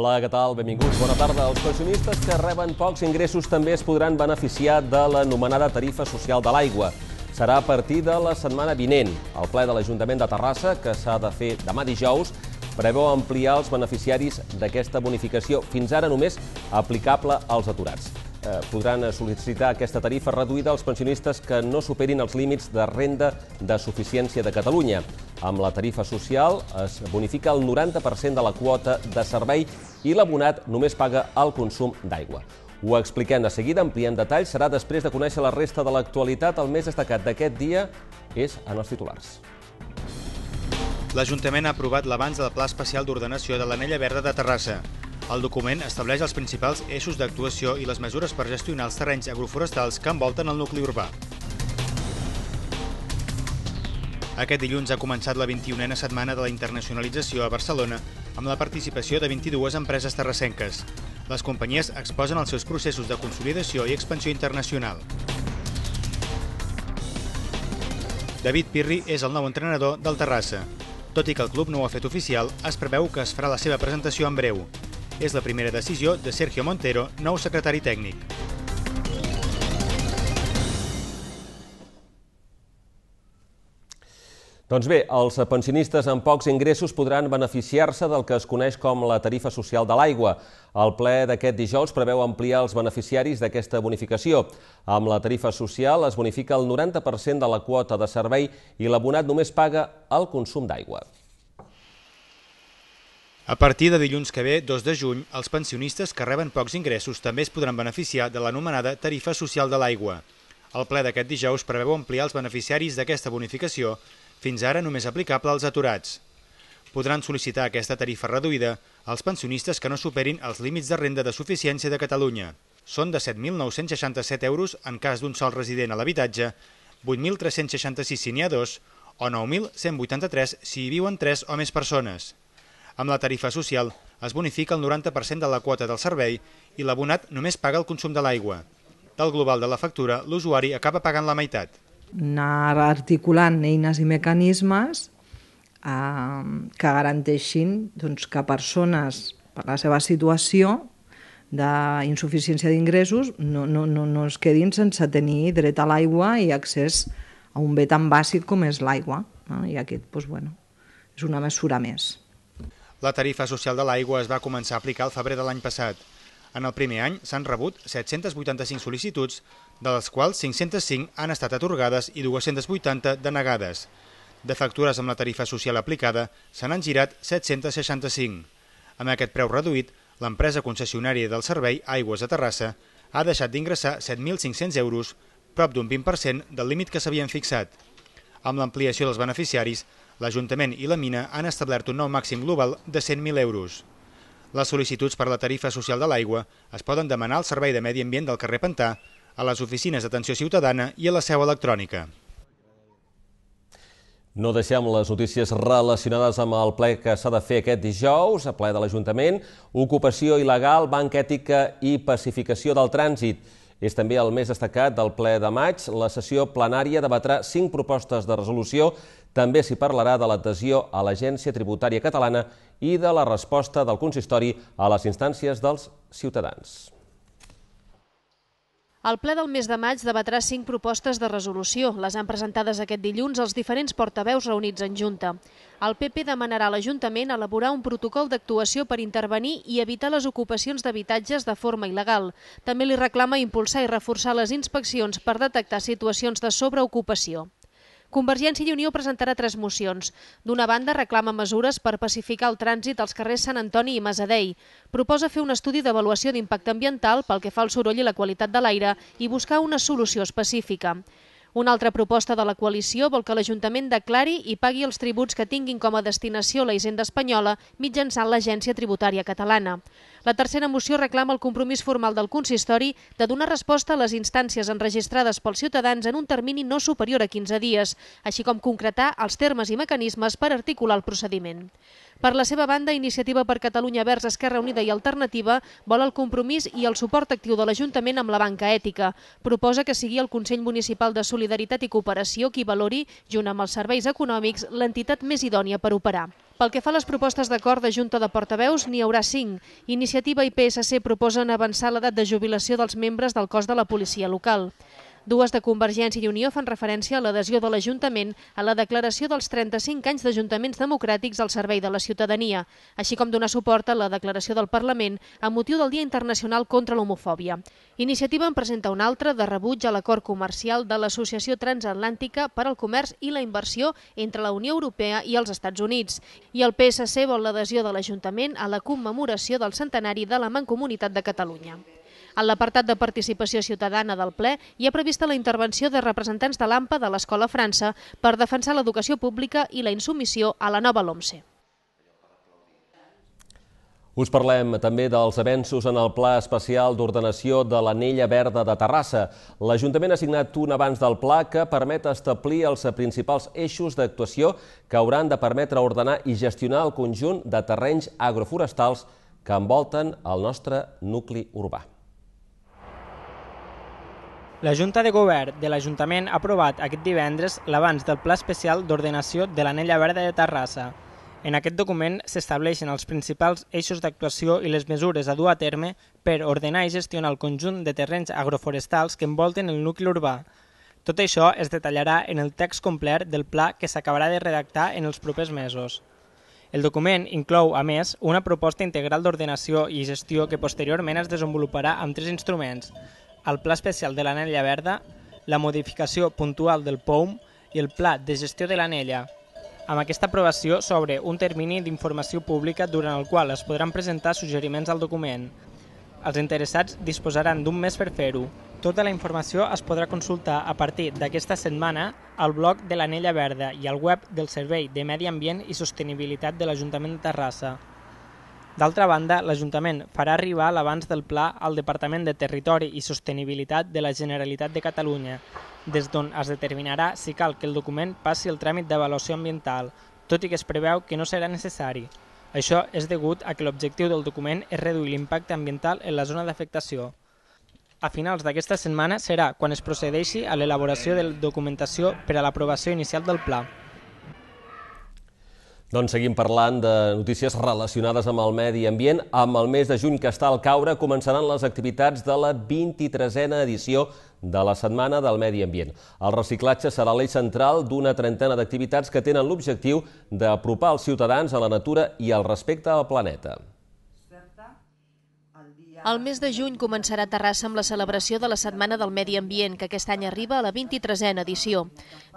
Hola, què tal? Benvinguts. Bona tarda. Els pensionistes que reben pocs ingressos també es podran beneficiar de l'anomenada tarifa social de l'aigua. Serà a partir de la setmana vinent. El ple de l'Ajuntament de Terrassa, que s'ha de fer demà dijous, preveu ampliar els beneficiaris d'aquesta bonificació, fins ara només aplicable als aturats. Eh, podran sol·licitar aquesta tarifa reduïda als pensionistes que no superin els límits de renda de suficiència de Catalunya. Amb la tarifa social es bonifica el 90% de la quota de servei i l'abonat només paga el consum d'aigua. Ho expliquem de seguida, ampliant detalls. Serà després de conèixer la resta de l'actualitat. El més destacat d'aquest dia és en els titulars. L'Ajuntament ha aprovat l'abans del Pla Especial d'Ordenació de l'Anella Verda de Terrassa. El document estableix els principals eixos d'actuació i les mesures per gestionar els terrenys agroforestals que envolten el nucli urbà. Aquest dilluns ha començat la 21a setmana de la internacionalització a Barcelona amb la participació de 22 empreses terrassenques. Les companyies exposen els seus processos de consolidació i expansió internacional. David Pirri és el nou entrenador del Terrassa. Tot i que el club no ho ha fet oficial, es preveu que es farà la seva presentació en breu. És la primera decisió de Sergio Montero, nou secretari tècnic. Doncs bé, els pensionistes amb pocs ingressos podran beneficiar-se del que es coneix com la tarifa social de l'aigua. El ple d'aquest dijous preveu ampliar els beneficiaris d'aquesta bonificació. Amb la tarifa social es bonifica el 90% de la quota de servei i l'abonat només paga el consum d'aigua. A partir de dilluns que ve, 2 de juny, els pensionistes que reben pocs ingressos també es podran beneficiar de l'anomenada tarifa social de l'aigua. El ple d'aquest dijous preveu ampliar els beneficiaris d'aquesta bonificació, fins ara només aplicable als aturats. Podran sol·licitar aquesta tarifa reduïda els pensionistes que no superin els límits de renda de suficiència de Catalunya. Són de 7.967 euros en cas d'un sol resident a l'habitatge, 8.366 si n'hi ha dos, o 9.183 si hi viuen 3 o més persones. Amb la tarifa social es bonifica el 90% de la quota del servei i l'abonat només paga el consum de l'aigua. Del global de la factura, l'usuari acaba pagant la meitat. Anar articulant eines i mecanismes eh, que garanteixin doncs, que persones, per la seva situació, d'insuficiència d'ingressos no, no, no, no es quedin sense tenir dret a l'aigua i accés a un bé tan bàsic com és l'aigua. No? I aquest doncs, bueno, és una mesura més. La tarifa social de l'aigua es va començar a aplicar al febrer de l'any passat. En el primer any s'han rebut 785 sol·licituds, de les quals 505 han estat atorgades i 280 denegades. De factures amb la tarifa social aplicada se n'han girat 765. Amb aquest preu reduït, l'empresa concessionària del servei Aigües de Terrassa ha deixat d'ingressar 7.500 euros, prop d'un 20% del límit que s'havien fixat. Amb l'ampliació dels beneficiaris, l'Ajuntament i la mina han establert un nou màxim global de 100.000 euros. Les sol·licituds per la tarifa social de l'aigua es poden demanar al Servei de Medi Ambient del carrer Pantà, a les oficines d'atenció ciutadana i a la seu electrònica. No deixem les notícies relacionades amb el ple que s'ha de fer aquest dijous, a ple de l'Ajuntament, ocupació il·legal, ètica i pacificació del trànsit. És també el més destacat del ple de maig. La sessió plenària debatrà cinc propostes de resolució també s'hi parlarà de l'adhesió a l'Agència Tributària Catalana i de la resposta del consistori a les instàncies dels ciutadans. El ple del mes de maig debatrà cinc propostes de resolució. Les han presentades aquest dilluns els diferents portaveus reunits en Junta. El PP demanarà a l'Ajuntament elaborar un protocol d'actuació per intervenir i evitar les ocupacions d'habitatges de forma il·legal. També li reclama impulsar i reforçar les inspeccions per detectar situacions de sobreocupació. Convergència i Unió presentarà tres mocions. D'una banda, reclama mesures per pacificar el trànsit als carrers Sant Antoni i Masadei. Proposa fer un estudi d'avaluació d'impacte ambiental pel que fa al soroll i la qualitat de l'aire i buscar una solució específica. Una altra proposta de la coalició vol que l'Ajuntament declari i pagui els tributs que tinguin com a destinació la hisenda espanyola mitjançant l'Agència Tributària Catalana. La tercera moció reclama el compromís formal del consistori de donar resposta a les instàncies enregistrades pels ciutadans en un termini no superior a 15 dies, així com concretar els termes i mecanismes per articular el procediment. Per la seva banda, Iniciativa per Catalunya Verds Esquerra Unida i Alternativa vol el compromís i el suport actiu de l'Ajuntament amb la banca ètica. Proposa que sigui el Consell Municipal de Solidaritat i Cooperació qui valori, junt amb els serveis econòmics, l'entitat més idònia per operar. Pel que fa a les propostes d'acord de Junta de Portaveus, n'hi haurà cinc. Iniciativa i PSC proposen avançar l'edat de jubilació dels membres del cos de la policia local. Dues de Convergència i Unió fan referència a l'adhesió de l'Ajuntament a la declaració dels 35 anys d'ajuntaments democràtics al servei de la ciutadania, així com donar suport a la declaració del Parlament a motiu del Dia Internacional contra l'Homofòbia. Iniciativa en presenta una altra de rebuig a l'acord comercial de l'Associació Transatlàntica per al Comerç i la Inversió entre la Unió Europea i els Estats Units. I el PSC vol l'adhesió de l'Ajuntament a la commemoració del centenari de la Mancomunitat de Catalunya. En l'apartat de participació ciutadana del ple hi ha prevista la intervenció de representants de l'AMPA de l'Escola França per defensar l'educació pública i la insumissió a la nova LOMCE. Us parlem també dels avenços en el Pla Especial d'Ordenació de l'Anella Verda de Terrassa. L'Ajuntament ha signat un abans del pla que permet establir els principals eixos d'actuació que hauran de permetre ordenar i gestionar el conjunt de terrenys agroforestals que envolten el nostre nucli urbà. La Junta de Govern de l'Ajuntament ha aprovat aquest divendres l'abans del Pla Especial d'Ordenació de l'Anella Verda de Terrassa. En aquest document s'estableixen els principals eixos d'actuació i les mesures a dur a terme per ordenar i gestionar el conjunt de terrenys agroforestals que envolten el nucli urbà. Tot això es detallarà en el text complet del pla que s'acabarà de redactar en els propers mesos. El document inclou, a més, una proposta integral d'ordenació i gestió que posteriorment es desenvoluparà amb tres instruments, el Pla Especial de l'Anella Verda, la modificació puntual del POUM i el Pla de Gestió de l'Anella. Amb aquesta aprovació s'obre un termini d'informació pública durant el qual es podran presentar suggeriments al document. Els interessats disposaran d'un mes per fer-ho. Tota la informació es podrà consultar a partir d'aquesta setmana al blog de l'Anella Verda i al web del Servei de Medi Ambient i Sostenibilitat de l'Ajuntament de Terrassa. D'altra banda, l'Ajuntament farà arribar l'abans del pla al Departament de Territori i Sostenibilitat de la Generalitat de Catalunya, des d'on es determinarà si cal que el document passi el tràmit d'avaluació ambiental, tot i que es preveu que no serà necessari. Això és degut a que l'objectiu del document és reduir l'impacte ambiental en la zona d'afectació. A finals d'aquesta setmana serà quan es procedeixi a l'elaboració de la documentació per a l'aprovació inicial del pla. Doncs seguim parlant de notícies relacionades amb el medi ambient. Amb el mes de juny que està al caure començaran les activitats de la 23a edició de la Setmana del Medi Ambient. El reciclatge serà l'eix central d'una trentena d'activitats que tenen l'objectiu d'apropar els ciutadans a la natura i al respecte al planeta. El mes de juny començarà a Terrassa amb la celebració de la Setmana del Medi Ambient, que aquest any arriba a la 23a edició.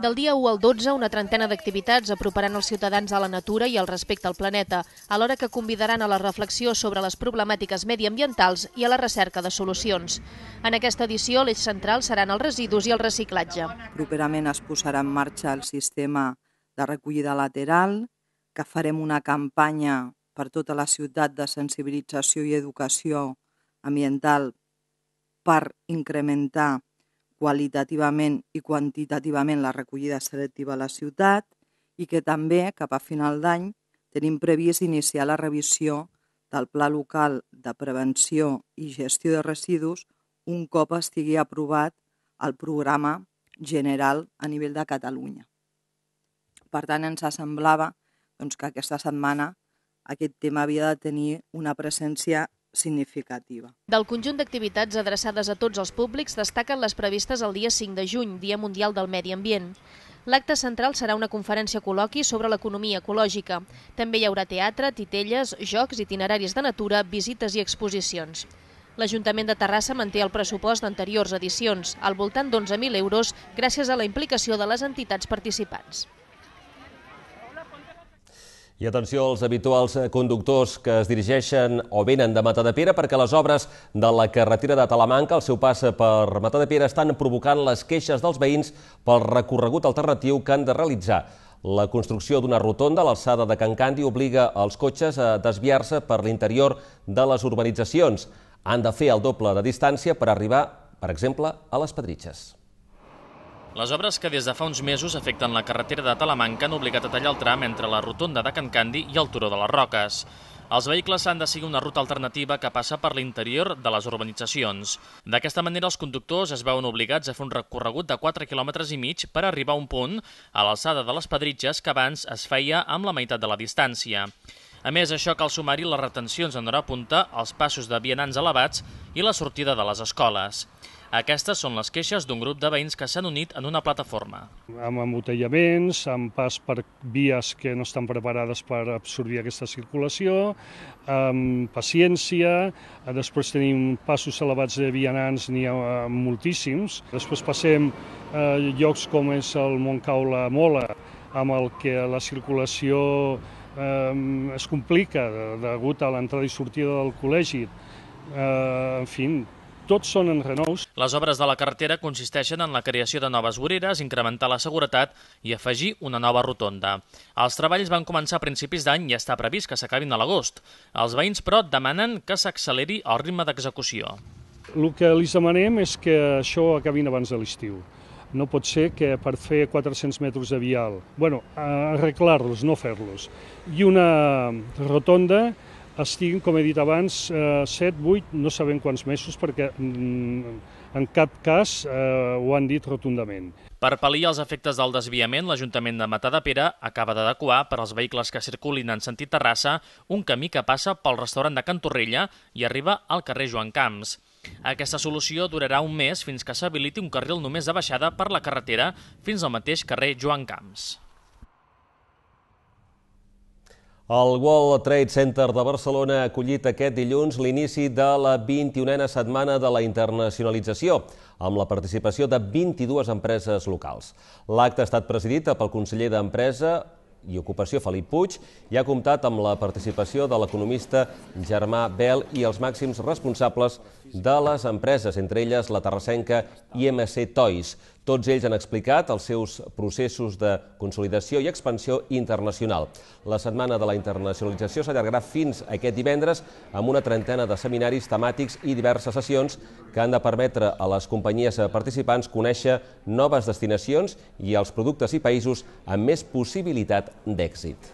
Del dia 1 al 12, una trentena d'activitats aproparan els ciutadans a la natura i al respecte al planeta, alhora que convidaran a la reflexió sobre les problemàtiques mediambientals i a la recerca de solucions. En aquesta edició, l'eix central seran els residus i el reciclatge. Properament es posarà en marxa el sistema de recollida lateral, que farem una campanya per tota la ciutat de sensibilització i educació ambiental per incrementar qualitativament i quantitativament la recollida selectiva a la ciutat i que també cap a final d'any tenim previst iniciar la revisió del Pla Local de Prevenció i Gestió de Residus un cop estigui aprovat el programa general a nivell de Catalunya. Per tant, ens semblava doncs, que aquesta setmana aquest tema havia de tenir una presència significativa. Del conjunt d'activitats adreçades a tots els públics destaquen les previstes el dia 5 de juny, Dia Mundial del Medi Ambient. L'acte central serà una conferència col·loqui sobre l'economia ecològica. També hi haurà teatre, titelles, jocs, itineraris de natura, visites i exposicions. L'Ajuntament de Terrassa manté el pressupost d'anteriors edicions, al voltant d'11.000 euros, gràcies a la implicació de les entitats participants. I atenció als habituals eh, conductors que es dirigeixen o venen de Matadepera perquè les obres de la carretera de Talamanca, el seu pas per Matadepera, estan provocant les queixes dels veïns pel recorregut alternatiu que han de realitzar. La construcció d'una rotonda a l'alçada de Can Candi obliga els cotxes a desviar-se per l'interior de les urbanitzacions. Han de fer el doble de distància per arribar, per exemple, a les Pedritxes. Les obres que des de fa uns mesos afecten la carretera de Talamanca han obligat a tallar el tram entre la rotonda de Can Candi i el turó de les Roques. Els vehicles han de seguir una ruta alternativa que passa per l'interior de les urbanitzacions. D'aquesta manera, els conductors es veuen obligats a fer un recorregut de 4 km i mig per arribar a un punt a l'alçada de les Pedritges que abans es feia amb la meitat de la distància. A més, això cal sumar-hi les retencions en hora punta, els passos de vianants elevats i la sortida de les escoles. Aquestes són les queixes d'un grup de veïns que s'han unit en una plataforma. Amb embotellaments, amb pas per vies que no estan preparades per absorbir aquesta circulació, amb paciència, després tenim passos elevats de vianants, n'hi ha eh, moltíssims. Després passem a eh, llocs com és el Montcau la Mola, amb el que la circulació eh, es complica degut a l'entrada i sortida del col·legi. Eh, en fi, tots són en renous. Les obres de la carretera consisteixen en la creació de noves voreres, incrementar la seguretat i afegir una nova rotonda. Els treballs van començar a principis d'any i està previst que s'acabin a l'agost. Els veïns, però, demanen que s'acceleri el ritme d'execució. El que li demanem és que això acabin abans de l'estiu. No pot ser que per fer 400 metres de vial, bueno, arreglar-los, no fer-los, i una rotonda estiguin, com he dit abans, eh, 7, 8, no sabem quants mesos, perquè mm, en cap cas eh, ho han dit rotundament. Per pal·liar els efectes del desviament, l'Ajuntament de Matà de Pere acaba d'adequar per als vehicles que circulin en sentit Terrassa un camí que passa pel restaurant de Cantorrella i arriba al carrer Joan Camps. Aquesta solució durarà un mes fins que s'habiliti un carril només de baixada per la carretera fins al mateix carrer Joan Camps. El World Trade Center de Barcelona ha acollit aquest dilluns l'inici de la 21a setmana de la internacionalització, amb la participació de 22 empreses locals. L'acte ha estat presidit pel conseller d'Empresa i Ocupació, Felip Puig, i ha comptat amb la participació de l'economista Germà Bel i els màxims responsables de les empreses, entre elles la terrassenca IMC Toys, tots ells han explicat els seus processos de consolidació i expansió internacional. La Setmana de la Internacionalització s'allargarà fins aquest divendres amb una trentena de seminaris temàtics i diverses sessions que han de permetre a les companyies participants conèixer noves destinacions i els productes i països amb més possibilitat d'èxit.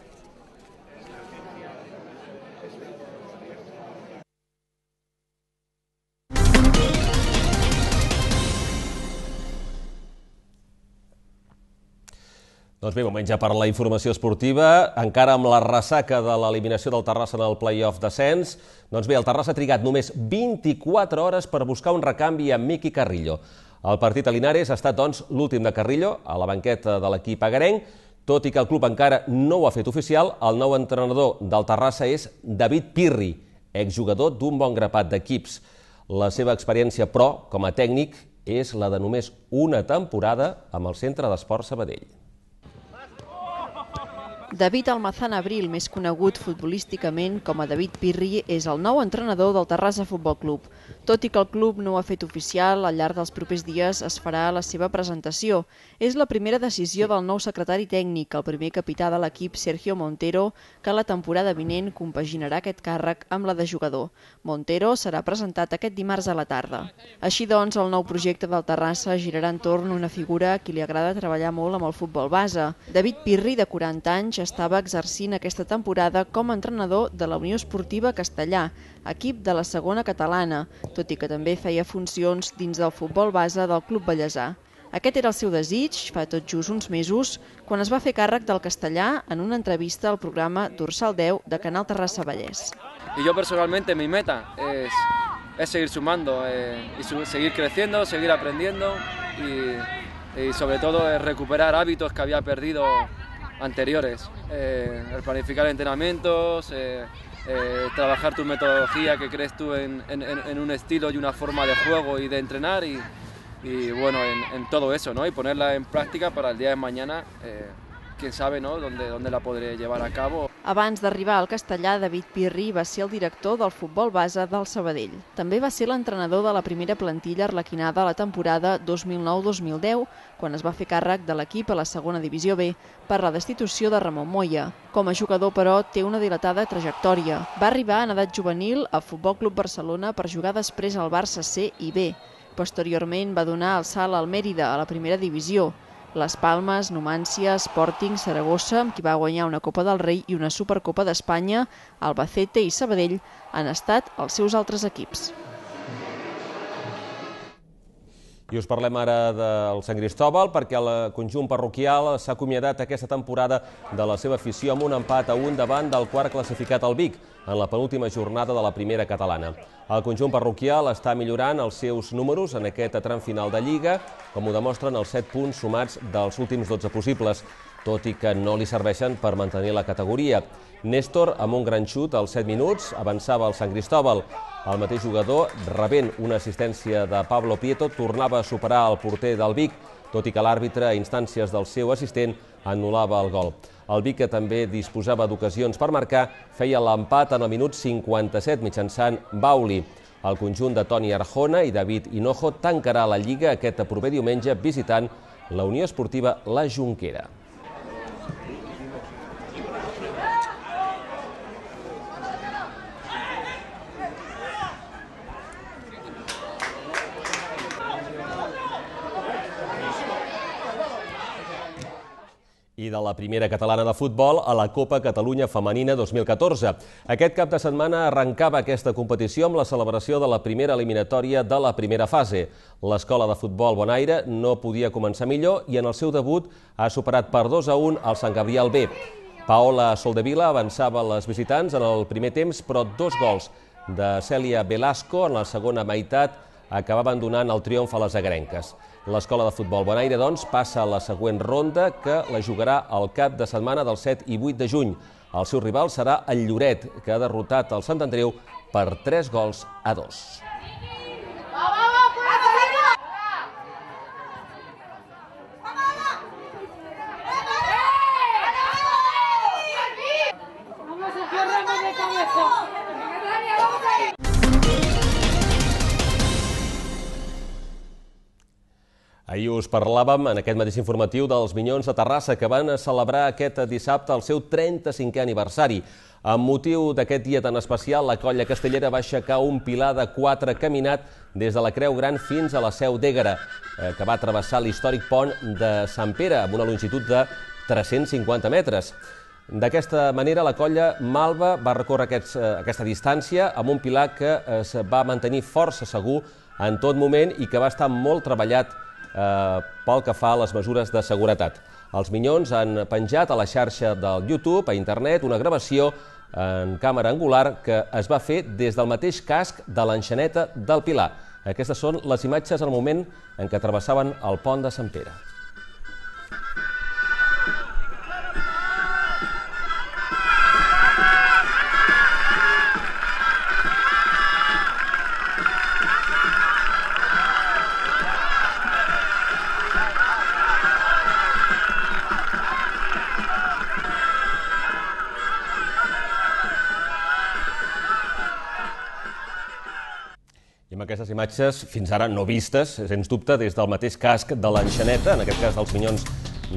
Doncs bé, moment ja per la informació esportiva, encara amb la ressaca de l'eliminació del Terrassa en el play-off d'ascens. doncs bé, el Terrassa ha trigat només 24 hores per buscar un recanvi amb Miqui Carrillo. El partit a Linares ha estat, doncs, l'últim de Carrillo, a la banqueta de l'equip agarenc, tot i que el club encara no ho ha fet oficial, el nou entrenador del Terrassa és David Pirri, exjugador d'un bon grapat d'equips. La seva experiència, però, com a tècnic, és la de només una temporada amb el centre d'esport Sabadell. David Almazán Abril, més conegut futbolísticament com a David Pirri, és el nou entrenador del Terrassa Futbol Club. Tot i que el club no ho ha fet oficial, al llarg dels propers dies es farà la seva presentació. És la primera decisió del nou secretari tècnic, el primer capità de l'equip Sergio Montero, que la temporada vinent compaginarà aquest càrrec amb la de jugador. Montero serà presentat aquest dimarts a la tarda. Així doncs, el nou projecte del Terrassa girarà entorn una figura a qui li agrada treballar molt amb el futbol base. David Pirri, de 40 anys, estava exercint aquesta temporada com a entrenador de la Unió Esportiva Castellà, equip de la segona catalana, tot i que també feia funcions dins del futbol base del Club Vallèsà. Aquest era el seu desig fa tot just uns mesos quan es va fer càrrec del castellà en una entrevista al programa Dorsal 10 de Canal Terrassa Vallès. I jo personalment, mi meta és seguir sumando eh, y seguir creciendo, seguir aprendiendo y, y sobre todo recuperar hábitos que había perdido anteriores. Eh, planificar entrenamientos, eh, eh, trabajar tu metodología que crees tú en, un estilo y una forma de juego y de entrenar y, bueno, en, en, todo eso, ¿no? Y ponerla en práctica para el día de mañana quién sabe ¿no? dónde, dónde la podré llevar a cabo. Abans d'arribar al castellà, David Pirri va ser el director del futbol base del Sabadell. També va ser l'entrenador de la primera plantilla arlequinada a la temporada 2009-2010, quan es va fer càrrec de l'equip a la segona divisió B per la destitució de Ramon Moya. Com a jugador, però, té una dilatada trajectòria. Va arribar en edat juvenil al Futbol Club Barcelona per jugar després al Barça C i B. Posteriorment va donar el salt al Mèrida, a la primera divisió, les Palmes, Numància, Sporting, Saragossa, amb qui va guanyar una Copa del Rei i una Supercopa d'Espanya, Albacete i Sabadell han estat els seus altres equips. I us parlem ara del Sant Cristòbal perquè el conjunt parroquial s'ha acomiadat aquesta temporada de la seva afició amb un empat a un davant del quart classificat al Vic en la penúltima jornada de la primera catalana. El conjunt parroquial està millorant els seus números en aquest tram final de Lliga, com ho demostren els 7 punts sumats dels últims 12 possibles tot i que no li serveixen per mantenir la categoria. Néstor, amb un gran xut als 7 minuts, avançava el Sant Cristòbal. El mateix jugador, rebent una assistència de Pablo Pieto, tornava a superar el porter del Vic, tot i que l'àrbitre, a instàncies del seu assistent, anul·lava el gol. El Vic, que també disposava d'ocasions per marcar, feia l'empat en el minut 57 mitjançant Bauli. El conjunt de Toni Arjona i David Hinojo tancarà la Lliga aquest proper diumenge visitant la Unió Esportiva La Junquera. i de la primera catalana de futbol a la Copa Catalunya Femenina 2014. Aquest cap de setmana arrencava aquesta competició amb la celebració de la primera eliminatòria de la primera fase. L'escola de futbol Bonaire no podia començar millor i en el seu debut ha superat per 2 a 1 al Sant Gabriel B. Paola Soldevila avançava les visitants en el primer temps, però dos gols de Cèlia Velasco en la segona meitat acabaven donant el triomf a les agrenques. L'escola de futbol Bonaire, doncs, passa a la següent ronda que la jugarà al cap de setmana del 7 i 8 de juny. El seu rival serà el Lloret, que ha derrotat el Sant Andreu per 3 gols a 2. Bravo! Ahir us parlàvem en aquest mateix informatiu dels Minyons de Terrassa que van celebrar aquest dissabte el seu 35è aniversari. Amb motiu d'aquest dia tan especial, la colla castellera va aixecar un pilar de quatre caminat des de la Creu Gran fins a la Seu d'Ègara, eh, que va travessar l'històric pont de Sant Pere amb una longitud de 350 metres. D'aquesta manera, la colla Malva va recórrer aquests, eh, aquesta distància amb un pilar que es va mantenir força segur en tot moment i que va estar molt treballat Eh, pel que fa a les mesures de seguretat. Els Minyons han penjat a la xarxa del YouTube, a internet, una gravació en càmera angular que es va fer des del mateix casc de l'enxaneta del Pilar. Aquestes són les imatges al moment en què travessaven el pont de Sant Pere. amb aquestes imatges fins ara no vistes, sens dubte, des del mateix casc de l'enxaneta, en aquest cas dels Minyons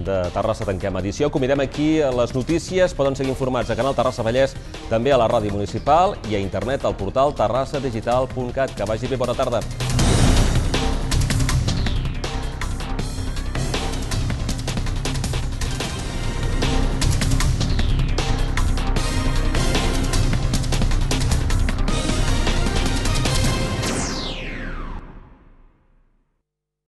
de Terrassa tanquem edició. Comidem aquí les notícies, poden seguir informats a Canal Terrassa Vallès, també a la ràdio municipal i a internet al portal terrassadigital.cat. Que vagi bé, bona tarda.